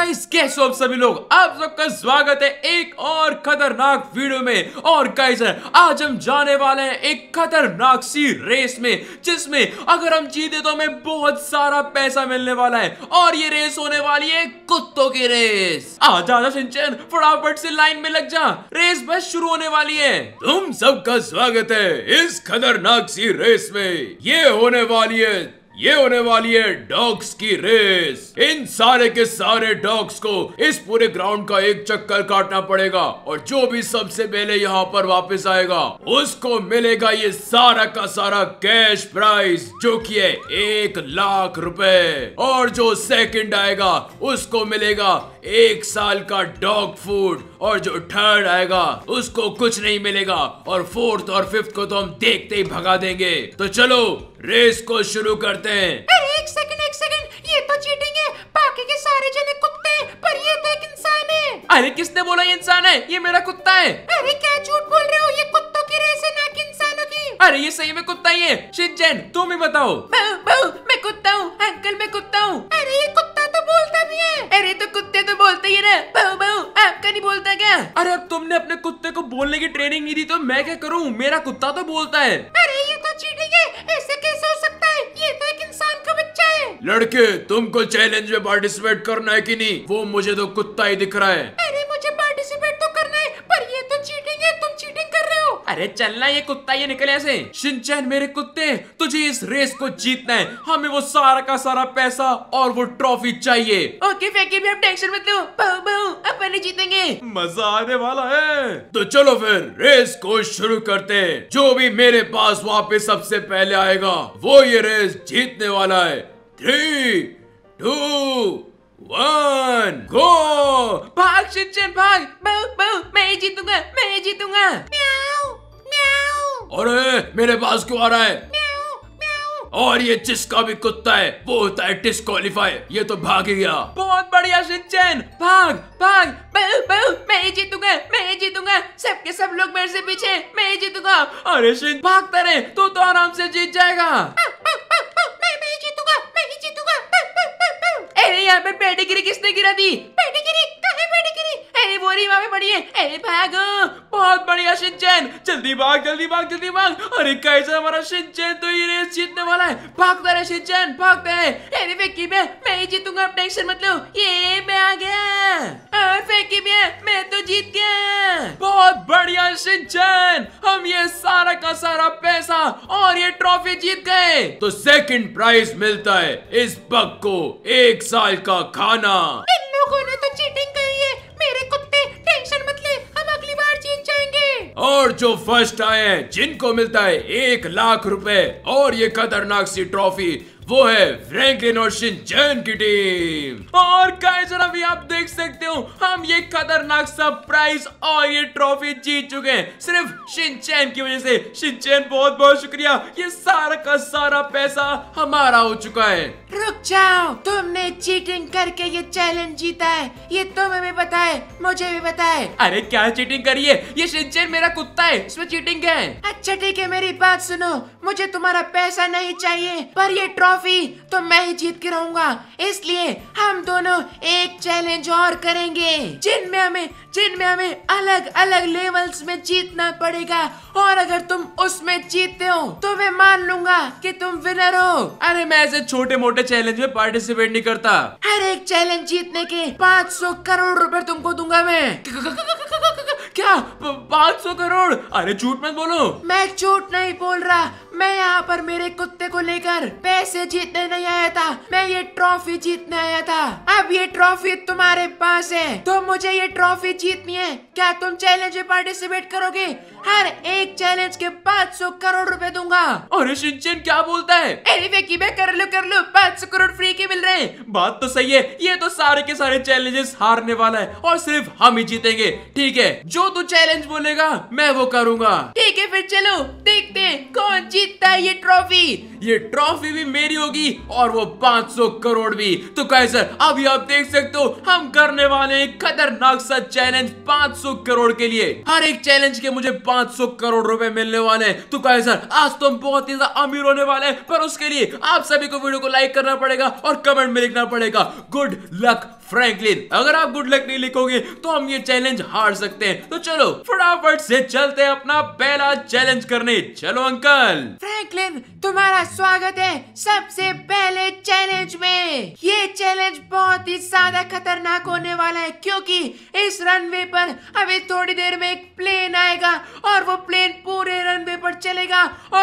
guys कैसे आप सभी लोग आप सबका स्वागत है एक और खतरनाक वीडियो में और गाइस आज हम जाने वाले हैं एक खतरनाक सी रेस में जिसमें अगर हम जीते तो हमें बहुत सारा पैसा मिलने वाला है और ये रेस होने वाली है कुत्तों की रेस आ जा सिंचन फटाफट से लाइन में लग जा रेस बस शुरू होने वाली है तुम सबका स्वागत है इस खतरनाक सी रेस में ये होने वाली है ये होने वाली है डॉग्स की रेस इन सारे के सारे डॉग्स को इस पूरे ग्राउंड का एक चक्कर काटना पड़ेगा और जो भी सबसे पहले यहाँ पर वापस आएगा उसको मिलेगा ये सारा का सारा कैश प्राइस जो कि है एक लाख रुपए और जो सेकंड आएगा उसको मिलेगा एक साल का डॉग फूड और जो थर्ड आएगा उसको कुछ नहीं मिलेगा और फोर्थ और फिफ्थ को तो हम देखते ही भगा देंगे तो चलो रेस को शुरू करते हैं अरे एक सेकंड एक सेकंड ये तो चीटिंग है बाकी के सारे जने कुत्ते पर ये तो एक इंसान है अरे किसने बोला ये इंसान है ये मेरा कुत्ता है अरे क्या झूठ बोल रहे हो ये कुत्तों की रेस है ना कि इंसानों की अरे ये सही में कुत्ता ही है शिनचैन तुम ही बताओ मैं कुत्ता हूँ अंकल मैं कुत्ता हूँ अरे अब तुमने अपने कुत्ते को बोलने की ट्रेनिंग नहीं दी तो मैं क्या करूँ मेरा कुत्ता तो बोलता है अरे ये तो चीटिंग है ऐसे कैसे हो सकता है ये तो एक इंसान का बच्चा है लड़के तुमको चैलेंज में पार्टिसिपेट करना है की नहीं वो मुझे तो कुत्ता ही दिख रहा है अरे चलना ये कुत्ता ये निकले ऐसे सिंचन मेरे कुत्ते तुझे इस रेस को जीतना है हमें वो सारा का सारा पैसा और वो ट्रॉफी चाहिए ओके फैकी भी अब टेंशन मत लो बहु बहु अपन जीतेंगे मजा आने वाला है तो चलो फिर रेस को शुरू करते हैं जो भी मेरे पास वापस सबसे पहले आएगा वो ये रेस जीतने वाला है थ्री टू वन गो भाग सिंचन भाग बहु बहु मैं जीतूंगा मैं जीतूंगा म्याऊ अरे मेरे पास क्यों आ रहा है और ये जिसका भी कुत्ता है वो होता है डिस्कालीफाई ये तो भाग ही गया बहुत बढ़िया सिंचन भाग भाग बल बल मैं ही जीतूंगा मैं ही जीतूंगा सबके सब लोग मेरे से पीछे मैं ही जीतूंगा अरे सिंह भागता रहे तू तो, आराम से जीत जाएगा मैं मैं मैं ही जीतूंगा जीतूंगा अरे यहाँ पे पेटी गिरी किसने गिरा दी हो रही वहां पे पड़ी है ए भागो बहुत बढ़िया शिनचैन जल्दी भाग जल्दी भाग जल्दी भाग अरे कैसा हमारा शिनचैन तो ये रेस जीतने वाला है भागता रहे शिनचैन भागता है अरे फेंकी में मैं ही जीतूंगा अब टेंशन मत लो ये मैं आ गया और फेंकी में मैं तो जीत गया बहुत बढ़िया शिनचैन हम ये सारा का सारा पैसा और ये ट्रॉफी जीत गए तो सेकंड प्राइज मिलता है इस बग को एक साल का खाना इन लोगों ने तो चीटिंग और जो फर्स्ट आए हैं जिनको मिलता है एक लाख रुपए और ये खतरनाक सी ट्रॉफी वो है फ्रैंकलिन और शिनचैन की टीम और कैसर अभी आप देख सकते हो हम ये खतरनाक सरप्राइज और ये ट्रॉफी जीत चुके हैं सिर्फ शिनचैन की वजह से शिनचैन बहुत बहुत शुक्रिया ये सारा का सारा पैसा हमारा हो चुका है रुक जाओ तुमने चीटिंग करके ये चैलेंज जीता है ये तुम्हें तो भी पता है मुझे भी पता है अरे क्या चीटिंग करिए ये शिनचैन मेरा कुत्ता है इसमें चीटिंग है अच्छा ठीक है मेरी बात सुनो मुझे तुम्हारा पैसा नहीं चाहिए पर ये ट्रॉफी ट्रॉफी तो मैं ही जीत के रहूंगा इसलिए हम दोनों एक चैलेंज और करेंगे जिनमें हमें जिनमें हमें अलग अलग लेवल्स में जीतना पड़ेगा और अगर तुम उसमें जीतते हो तो मैं मान लूंगा कि तुम विनर हो अरे मैं ऐसे छोटे मोटे चैलेंज में पार्टिसिपेट नहीं करता हर एक चैलेंज जीतने के 500 करोड़ रुपए तुमको दूंगा मैं क्या पाँच सौ करोड़ अरे झूठ मत बोलो मैं झूठ नहीं बोल रहा मैं यहाँ पर मेरे कुत्ते को लेकर पैसे जीतने नहीं आया था मैं ये ट्रॉफी जीतने आया था अब ये ट्रॉफी तुम्हारे पास है तो मुझे ये ट्रॉफी जीतनी है क्या तुम चैलेंज में पार्टिसिपेट करोगे हर एक चैलेंज के 500 करोड़ रुपए दूंगा और सिंचन क्या बोलता है अरे मैं कर लो कर लो 500 करोड़ फ्री के मिल रहे हैं बात तो सही है ये तो सारे के सारे चैलेंजेस हारने वाला है और सिर्फ हम ही जीतेंगे ठीक है जो तू चैलेंज बोलेगा मैं वो करूंगा ठीक है फिर चलो देखते कौन जीतता है ये ट्रॉफी ये ट्रॉफी भी मेरी होगी और वो 500 करोड़ भी तो सर अभी आप देख सकते हो हम करने वाले खतरनाक सा चैलेंज 500 करोड़ के लिए हर एक चैलेंज के मुझे 500 करोड़ रुपए मिलने वाले हैं तो कहे सर आज तो हम बहुत ही ज्यादा अमीर होने वाले हैं पर उसके लिए आप सभी को वीडियो को लाइक करना पड़ेगा और कमेंट में लिखना पड़ेगा गुड लक फ्रैंकलिन अगर आप गुड लक नहीं लिखोगे तो हम ये चैलेंज हार सकते हैं तो चलो फटाफट से चलते हैं अपना पहला चैलेंज करने चलो अंकल फ्रैंकलिन तुम्हारा स्वागत है सबसे पहले चैलेंज में ये चैलेंज बहुत ही ज्यादा खतरनाक होने वाला है क्योंकि इस रनवे पर अभी थोड़ी देर में एक प्लेन आएगा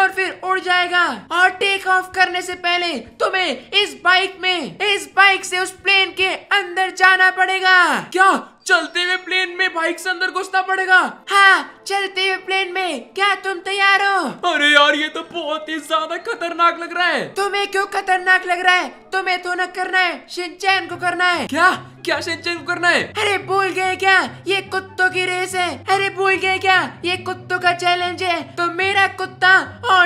और फिर उड़ जाएगा और टेक ऑफ करने से पहले तुम्हें इस बाइक में इस बाइक से उस प्लेन के अंदर जाना पड़ेगा क्या चलते हुए प्लेन में बाइक से अंदर घुसना पड़ेगा हाँ चलते हुए प्लेन में क्या तुम तैयार हो अरे यार ये तो बहुत ही ज्यादा खतरनाक लग रहा है तुम्हें क्यों खतरनाक लग रहा है तुम्हें तो न करना है सिंचैन को करना है क्या क्या सिंचैन को करना है अरे भूल गए क्या ये कुत्तों की रेस है अरे भूल गए क्या ये कुत्तों का चैलेंज है तो मेरा कुत्ता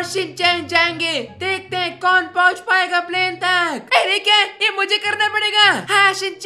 और चेंज जाएंगे देखते हैं कौन पहुंच पाएगा प्लेन तक अरे क्या ये मुझे करना पड़ेगा हाँ शिप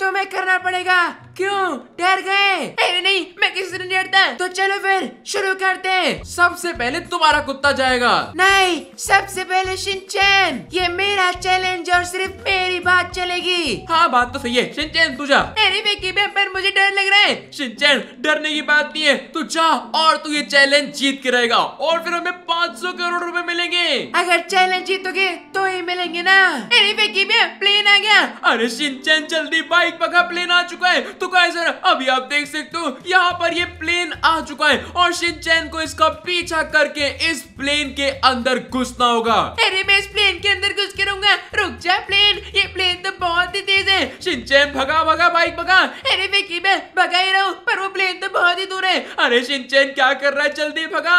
तुम्हें करना पड़ेगा क्यों डर गए अरे नहीं मैं किसी से नहीं डरता तो चलो फिर शुरू करते हैं सबसे पहले तुम्हारा कुत्ता जाएगा नहीं सबसे पहले शिनचैन ये मेरा चैलेंज और सिर्फ मेरी बात चलेगी हाँ बात तो सही है शिनचैन तू जा अरे पर मुझे डर लग रहा है शिनचैन डरने की बात नहीं है तू जा और तू ये चैलेंज जीत के रहेगा और फिर हमें सौ करोड़ रूपए मिलेंगे अगर चैलेंज जीतोगे तो ही मिलेंगे ना अरे प्लेन आ गया अरे शिनचैन जल्दी बाइक पका प्लेन आ चुका है तो तो गाइस अभी आप देख सकते हो यहाँ पर ये प्लेन आ चुका है और शिनचैन को इसका पीछा करके इस प्लेन के अंदर घुसना होगा अरे मैं इस प्लेन के अंदर घुस के रहूंगा रुक जा प्लेन ये प्लेन तो बहुत ही तेज है शिनचैन भगा भगा बाइक भगा अरे विकी मैं भगा ही रहा हूँ पर वो प्लेन तो बहुत ही दूर है अरे शिनचैन क्या कर रहा है जल्दी भगा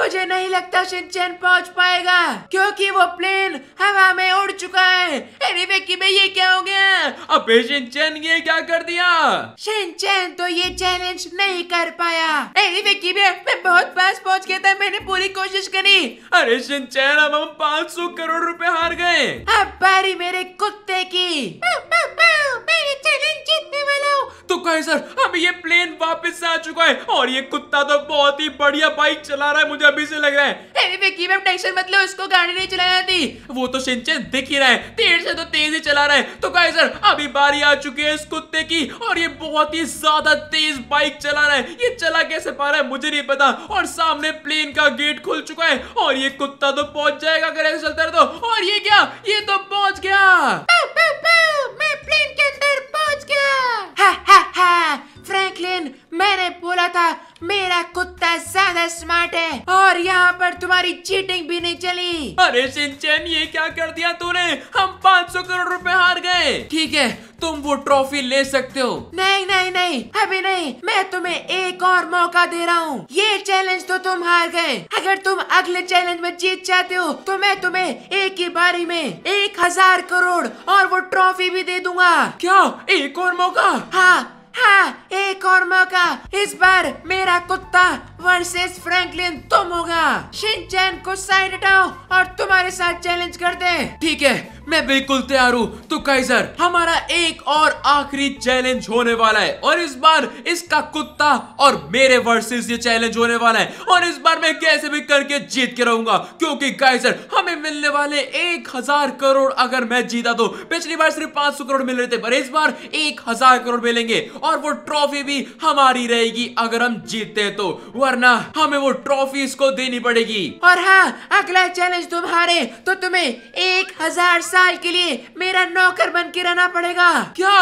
मुझे नहीं लगता शिनचैन पहुँच पाएगा क्यूँकी वो प्लेन हवा में उड़ चुका है अरे विकी मैं ये क्या हो गया अब शिनचैन ये क्या कर दिया शेनचैन तो ये चैलेंज नहीं कर पाया अरे मैं बहुत पास पहुंच गया था मैंने पूरी कोशिश करी अरे शेनचैन अब हम 500 करोड़ रुपए हार गए अब बारी मेरे कुत्ते की चैलेंज जीतने वाला तो कहे सर अब ये प्लेन वापस आ चुका है और ये कुत्ता तो बहुत ही बढ़िया बाइक चला रहा है मुझे अभी से लग रहा है अरे विकी मैम टेंशन मत लो इसको गाड़ी नहीं चलाना थी वो तो शिनचैन दिख ही रहा है तेज से तो तेज ही चला रहा है तो कहे सर अभी बारी आ चुकी है इस कुत्ते की और ये बहुत ही ज्यादा तेज बाइक चला रहा है ये चला कैसे पा रहा है मुझे नहीं पता और सामने प्लेन का गेट खुल चुका है और ये कुत्ता तो पहुंच जाएगा अगर ऐसे चलता तो और ये क्या ये तो पहुंच गया मैं प्लेन के अंदर पहुंच गया हा हा हा फ्रैंकलिन मैंने बोला था मेरा कुत्ता ज्यादा स्मार्ट है और यहाँ पर तुम्हारी चीटिंग भी नहीं चली अरे सिंचन ये क्या कर दिया तूने हम 500 करोड़ रुपए हार गए ठीक है तुम वो ट्रॉफी ले सकते हो नहीं नहीं नहीं अभी नहीं मैं तुम्हें एक और मौका दे रहा हूँ ये चैलेंज तो तुम हार गए अगर तुम अगले चैलेंज में जीत जाते हो तो मैं तुम्हें एक ही बारी में एक हजार करोड़ और वो ट्रॉफी भी दे दूंगा क्या एक और मौका हाँ हाँ एक और मौका इस बार मेरा कुत्ता वर्सेस फ्रैंकलिन तुम होगा शिनचैन को साइड हटाओ और तुम्हारे साथ चैलेंज कर दे ठीक है मैं बिल्कुल तैयार हूँ तो काइजर हमारा एक और आखिरी चैलेंज होने वाला है और इस बार इसका कुत्ता और मेरे वर्सेस ये चैलेंज होने वाला है और इस बार मैं कैसे भी करके जीत के रहूंगा क्योंकि काइजर हमें मिलने वाले एक हजार करोड़ अगर मैं जीता तो पिछली बार सिर्फ पांच सौ करोड़ मिल रहे थे पर इस बार एक हजार करोड़ मिलेंगे और वो ट्रॉफी भी हमारी रहेगी अगर हम जीतते तो वरना हमें वो ट्रॉफी को देनी पड़ेगी और हाँ अगला चैलेंज तुम्हारे तो तुम्हें एक हजार साल के लिए मेरा नौकर बन के रहना पड़ेगा क्या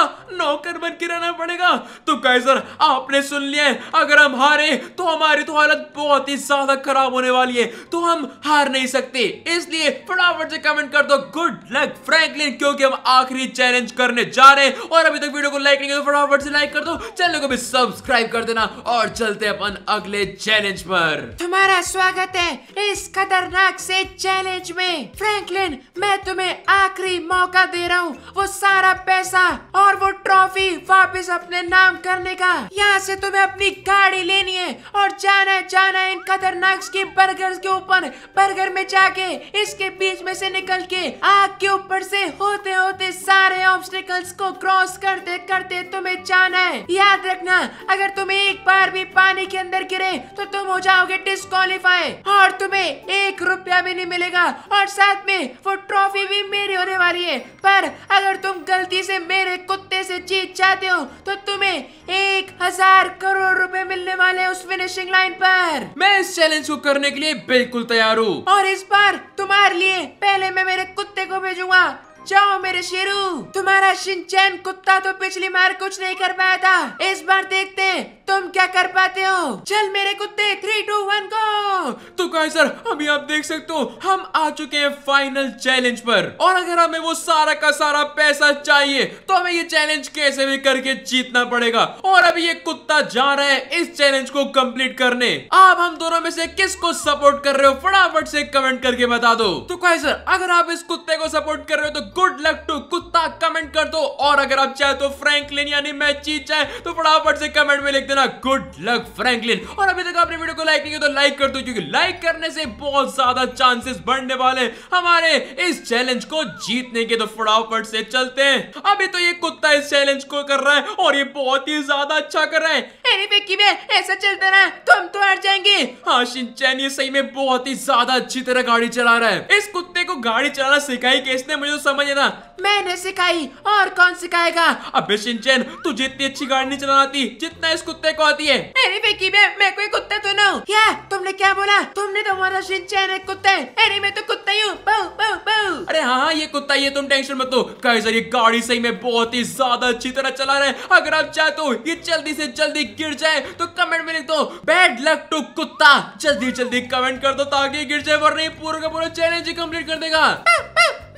नौकर बन के रहना पड़ेगा तो कैसर आपने सुन लिया अगर हम हारे तो हमारी तो हालत बहुत ही ज्यादा खराब होने वाली है तो हम हार नहीं सकते इसलिए फटाफट से कमेंट कर दो गुड लक फ्रैंकलिन क्योंकि हम आखिरी चैलेंज करने जा रहे हैं और अभी तक वीडियो को लाइक नहीं तो फटाफट से लाइक कर दो चैनल को भी सब्सक्राइब कर देना और चलते अपन अगले चैलेंज पर तुम्हारा स्वागत है इस खतरनाक से चैलेंज में फ्रैंकलिन मैं तुम्हें आखिरी मौका दे रहा हूँ वो सारा पैसा और वो ट्रॉफी वापस अपने नाम करने का यहाँ से तुम्हें अपनी गाड़ी लेनी है और जाना जाना है इन खतरनाक के बर्गर के ऊपर बर्गर में जाके इसके बीच में से निकल के आग के ऊपर से होते होते सारे ऑब्स्टिकल्स को क्रॉस करते करते तुम्हें जाना करना है याद रखना अगर तुम एक बार भी पानी के अंदर गिरे तो तुम हो जाओगे डिस्कालीफाई और तुम्हें एक रुपया भी नहीं मिलेगा और साथ में वो ट्रॉफी भी मेरी होने वाली है पर अगर तुम गलती से मेरे कुत्ते से जीत जाते हो तो तुम्हें एक हजार करोड़ रुपए मिलने वाले हैं उस फिनिशिंग लाइन पर मैं इस चैलेंज को करने के लिए बिल्कुल तैयार हूँ और इस बार तुम्हारे लिए पहले मैं मेरे कुत्ते को भेजूंगा जाओ मेरे शेरू तुम्हारा शिनचैन कुत्ता तो पिछली बार कुछ नहीं कर पाया था इस बार देखते हैं तुम क्या कर पाते हो चल मेरे कुत्ते थ्री टू वन गो तो सर अभी आप देख सकते हो हम आ चुके हैं फाइनल चैलेंज पर और अगर हमें वो सारा का सारा पैसा चाहिए तो हमें ये चैलेंज कैसे भी करके जीतना पड़ेगा और अभी ये कुत्ता जा रहा है इस चैलेंज को कंप्लीट करने आप हम दोनों में से किसको सपोर्ट कर रहे हो फटाफट से कमेंट करके बता दो तो कहे सर अगर आप इस कुत्ते को सपोर्ट कर रहे हो तो गुड लक टू कुत्ता कमेंट कर दो और अगर आप चाहे तो फ्रैंकलिन यानी मैं जीत चाहे तो फटाफट से कमेंट में लिख देना गुड लक फ्रैंकलिन और अभी तक आपने वीडियो को लाइक नहीं किया तो लाइक कर दो क्योंकि लाइक करने से बहुत ज्यादा चांसेस बढ़ने वाले हमारे इस चैलेंज को जीतने के तो फटाफट से चलते हैं अभी तो ये कुत्ता इस चैलेंज को कर रहा है और ये बहुत ही ज्यादा अच्छा कर रहा है अरे विक्की में ऐसा चलते रहे तुम तो हार जाएंगे हाँ शिनचैन ये सही में बहुत ही ज्यादा अच्छी तरह गाड़ी चला रहा है इस कुत्ते को गाड़ी चलाना सिखाई किसने मुझे समझ समझना मैंने सिखाई और कौन सिखाएगा अबे शिनचैन तू जितनी अच्छी गाड़ी नहीं चलाती जितना इस कुत्ते को आती है अरे विकी मैं मैं कोई कुत्ता तो ना क्या तुमने क्या बोला तुमने तो हमारा शिनचैन है कुत्ते अरे मैं तो कुत्ता हूँ अरे हाँ हाँ ये कुत्ता ये तुम टेंशन मत लो कहीं सर ये गाड़ी सही में बहुत ही ज्यादा अच्छी तरह चला रहे अगर आप चाहे तो ये जल्दी से जल्दी गिर जाए तो कमेंट में लिख दो बैड लक टू कुत्ता जल्दी जल्दी कमेंट कर दो ताकि गिर जाए वरना पूरा का पूरा चैलेंज ही कंप्लीट कर देगा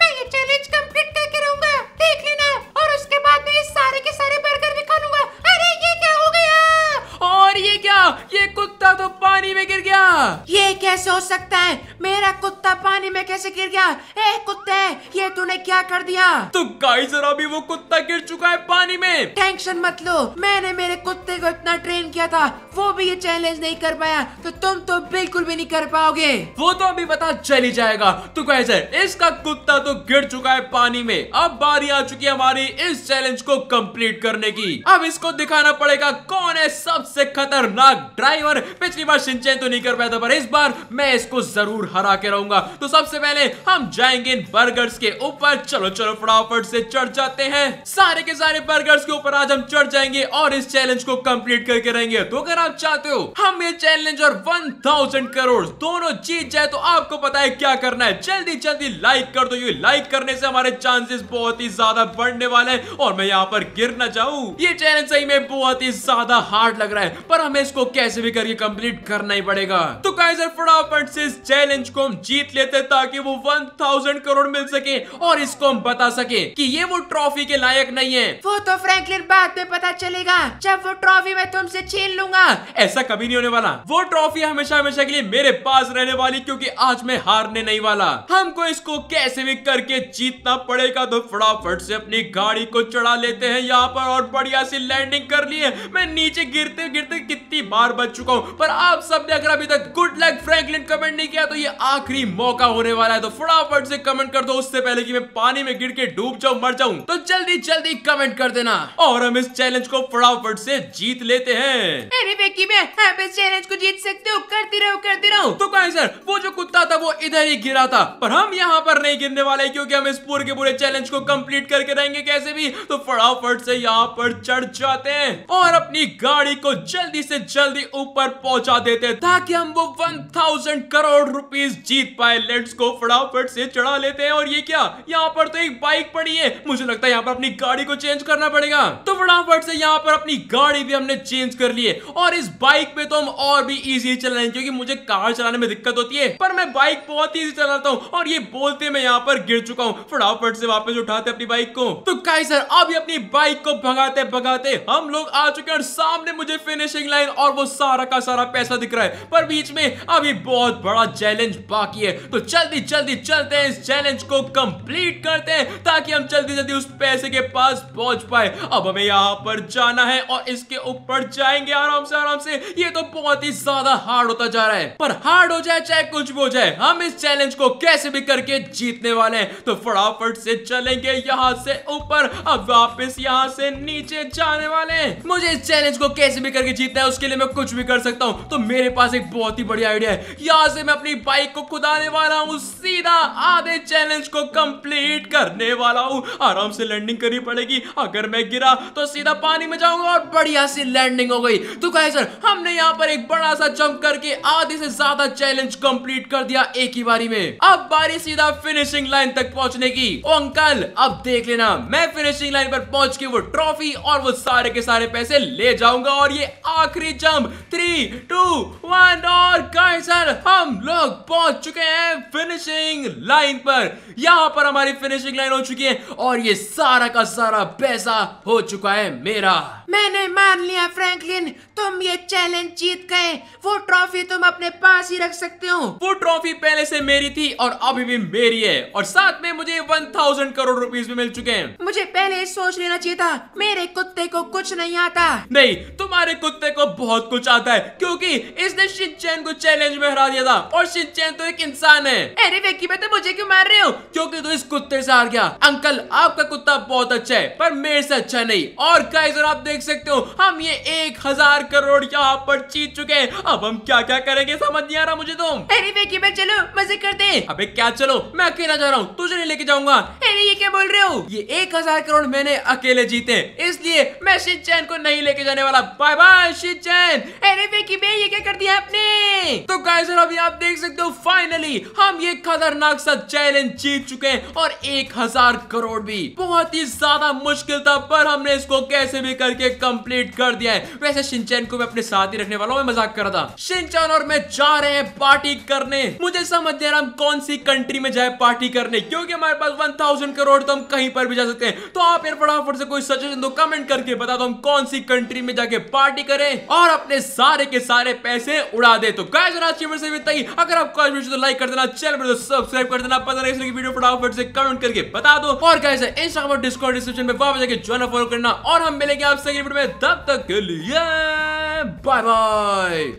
का ये चैलेंज कंप्लीट करके रहूंगा देख लेना और उसके बाद मैं इस सारे के सारे बर्गर भी खा लूंगा अरे ये क्या हो गया और ये क्या ये कुत्ता तो पानी में गिर गया ये कैसे हो सकता है मेरा कुत्ता पानी में कैसे गिर गया ए कुत्ते ये तूने क्या कर दिया तो गाइस जरा भी वो कुत्ता गिर चुका है पानी में टेंशन मत लो मैंने मेरे कुत्ते को इतना ट्रेन किया था वो भी ये चैलेंज नहीं कर पाया तो तुम तो बिल्कुल भी नहीं कर पाओगे वो तो अभी पता चल ही जाएगा तो गाइस इसका कुत्ता तो गिर चुका है पानी में अब बारी आ चुकी है हमारी इस चैलेंज को कम्प्लीट करने की अब इसको दिखाना पड़ेगा कौन है सबसे खतरनाक ड्राइवर पिछली बार सिंचन तो नहीं कर पाया था पर इस बार मैं इसको जरूर जरूर हरा के रहूंगा तो सबसे पहले हम जाएंगे इन बर्गर्स के ऊपर चलो चलो फटाफट से चढ़ जाते हैं सारे के सारे बर्गर्स के ऊपर आज हम चढ़ जाएंगे और इस चैलेंज को कंप्लीट करके रहेंगे तो अगर आप चाहते हो हम ये चैलेंज और वन थाउजेंड करोड़ दोनों जीत जाए तो आपको पता है क्या करना है जल्दी जल्दी लाइक कर दो ये लाइक करने से हमारे चांसेस बहुत ही ज्यादा बढ़ने वाले हैं और मैं यहाँ पर गिर ना जाऊं ये चैलेंज सही में बहुत ही ज्यादा हार्ड लग रहा है पर हमें इसको कैसे भी करके कंप्लीट करना ही पड़ेगा तो कैसे फटाफट से चैलेंज चैलेंज को हम जीत लेते ताकि वो थाउजेंड करोड़ मिल सके और इसको हम बता सके कि ये वो ट्रॉफी के लायक नहीं है वो तो फ्रैंकलिन बाद में पता चलेगा जब वो ट्रॉफी मैं तुमसे छीन लूंगा ऐसा कभी नहीं होने वाला वो ट्रॉफी हमेशा हमेशा के लिए मेरे पास रहने वाली क्योंकि आज मैं हारने नहीं वाला हमको इसको कैसे भी करके जीतना पड़ेगा तो फटाफट से अपनी गाड़ी को चढ़ा लेते हैं यहाँ पर और बढ़िया सी लैंडिंग कर ली है मैं नीचे गिरते गिरते कितनी बार बच चुका हूँ पर आप सबने अगर अभी तक गुड लक फ्रैंकलिन कमेंट नहीं किया तो ये ये आखिरी मौका होने वाला है तो फटाफट से कमेंट कर दो उससे पहले कि मैं पानी में गिर के डूब जाऊं मर जाऊं तो जल्दी जल्दी कमेंट कर देना और हम इस चैलेंज को फटाफट से जीत लेते हैं अरे बेकी मैं आप इस चैलेंज को जीत सकते हो करती रहो करती रहो तो कहा सर वो जो कुत्ता था वो इधर ही गिरा था पर हम यहाँ पर नहीं गिरने वाले क्योंकि हम इस पूरे के पूरे चैलेंज को कंप्लीट करके रहेंगे कैसे भी तो फटाफट से यहाँ पर चढ़ जाते हैं और अपनी गाड़ी को जल्दी से जल्दी ऊपर पहुँचा देते ताकि हम वो वन थाउजेंड करोड़ रूपए रुपीज जीत पाए लेट्स गो फटाफट से चढ़ा लेते हैं और ये क्या यहाँ पर तो एक बाइक पड़ी है मुझे लगता है यहाँ पर अपनी गाड़ी को चेंज करना पड़ेगा तो फटाफट से यहाँ पर अपनी गाड़ी भी हमने चेंज कर ली है और इस बाइक पे तो हम और भी इजीली चलाएंगे क्योंकि मुझे कार चलाने में दिक्कत होती है पर मैं बाइक बहुत इजी चलाता हूँ और ये बोलते मैं यहाँ पर गिर चुका हूँ फटाफट से वापस उठाते अपनी बाइक को तो काई सर अभी अपनी बाइक को भगाते भगाते हम लोग आ चुके हैं सामने मुझे फिनिशिंग लाइन और वो सारा का सारा पैसा दिख रहा है पर बीच में अभी बहुत बड़ा चैलेंज चैलेंज बाकी है तो जल्दी जल्दी चलते हैं इस चैलेंज को कंप्लीट करते हैं ताकि हम जल्दी जल्दी उस पैसे के पास पहुंच पाए अब हमें यहाँ पर जाना है और इसके ऊपर जाएंगे आराम से आराम से ये तो बहुत ही ज्यादा हार्ड होता जा रहा है पर हार्ड हो जाए चाहे कुछ भी हो जाए हम इस चैलेंज को कैसे भी करके जीतने वाले हैं तो फटाफट से चलेंगे यहाँ से ऊपर अब वापस यहाँ से नीचे जाने वाले हैं मुझे इस चैलेंज को कैसे भी करके जीतना है उसके लिए मैं कुछ भी कर सकता हूँ तो मेरे पास एक बहुत ही बढ़िया आइडिया है यहाँ से मैं अपनी बाइक भाई को कुदाने वाला हूँ सीधा आधे चैलेंज को कंप्लीट करने वाला हूँ आराम से लैंडिंग करनी पड़ेगी अगर मैं गिरा तो सीधा पानी में जाऊंगा और बढ़िया सी लैंडिंग हो गई तो कहे सर हमने यहाँ पर एक बड़ा सा जंप करके आधे से ज्यादा चैलेंज कंप्लीट कर दिया एक ही बारी में अब बारी सीधा फिनिशिंग लाइन तक पहुंचने की ओ अंकल अब देख लेना मैं फिनिशिंग लाइन पर पहुंच के वो ट्रॉफी और वो सारे के सारे पैसे ले जाऊंगा और ये आखिरी जंप थ्री टू वन और कहे सर हम लोग पहुंच चुके हैं फिनिशिंग लाइन पर यहां पर हमारी फिनिशिंग लाइन हो चुकी है और ये सारा का सारा पैसा हो चुका है मेरा मैंने मान लिया फ्रैंकलिन तुम ये चैलेंज जीत गए वो ट्रॉफी तुम अपने पास ही रख सकते हो वो ट्रॉफी पहले से मेरी थी और अभी भी मेरी है और साथ में मुझे वन थाउजेंड करोड़ रुपीज भी मिल चुके हैं मुझे पहले सोच लेना चाहिए था मेरे कुत्ते को कुछ नहीं आता नहीं तुम्हारे कुत्ते को बहुत कुछ आता है क्योंकि इसने शिनचैन को चैलेंज में हरा दिया था और शिन चैन तो एक इंसान है अरे वेकी बेटे मुझे क्यों मार रहे हो क्योंकि तो इस कुत्ते से हार गया अंकल आपका कुत्ता बहुत अच्छा है पर मेरे से अच्छा नहीं और गाइस और आप देख सकते हो हम ये एक हजार करोड़ यहाँ पर जीत चुके हैं अब हम क्या क्या करेंगे समझ नहीं आ रहा मुझे तो अरे वेकी बेटे चलो मजे करते हैं अबे क्या चलो मैं अकेला जा रहा हूँ तुझे नहीं लेके जाऊंगा अरे ये क्या बोल रहे हो ये एक हजार करोड़ मैंने अकेले जीते इसलिए मैं शिव चैन को नहीं लेके जाने वाला बाय बाय शिव चैन अरे वेकी बे ये क्या कर दिया आपने तो गाइस और अभी आप देख सकते तो फाइनली हम ये खतरनाक सा चैलेंज जीत चुके हैं और एक हजार करोड़ भी बहुत ही ज्यादा मुश्किल था पर हमने इसको कैसे भी करके कंप्लीट कर दिया है वैसे सिंचन को मैं अपने साथ ही रखने वाला हूँ मजाक कर रहा था सिंचन और मैं जा रहे हैं पार्टी करने मुझे समझ नहीं हम कौन सी कंट्री में जाए पार्टी करने क्योंकि हमारे पास वन करोड़ तो हम कहीं पर भी जा सकते हैं तो आप यार फटाफट से कोई सजेशन दो कमेंट करके बता दो हम कौन सी कंट्री में जाके पार्टी करें और अपने सारे के सारे पैसे उड़ा दे तो गाय से अगर आप आपको आज वीडियो लाइक तो कर देना चैनल पर सब्सक्राइब तो कर देना पता नहीं वीडियो फटाफट से कमेंट करके बता दो और कैसे इंस्टाग्राम और डिस्कॉर्ड डिस्क्रिप्शन में वापस जाकर ज्वाइन फॉलो करना और हम मिलेंगे आपसे में तब तक के लिए बाय बाय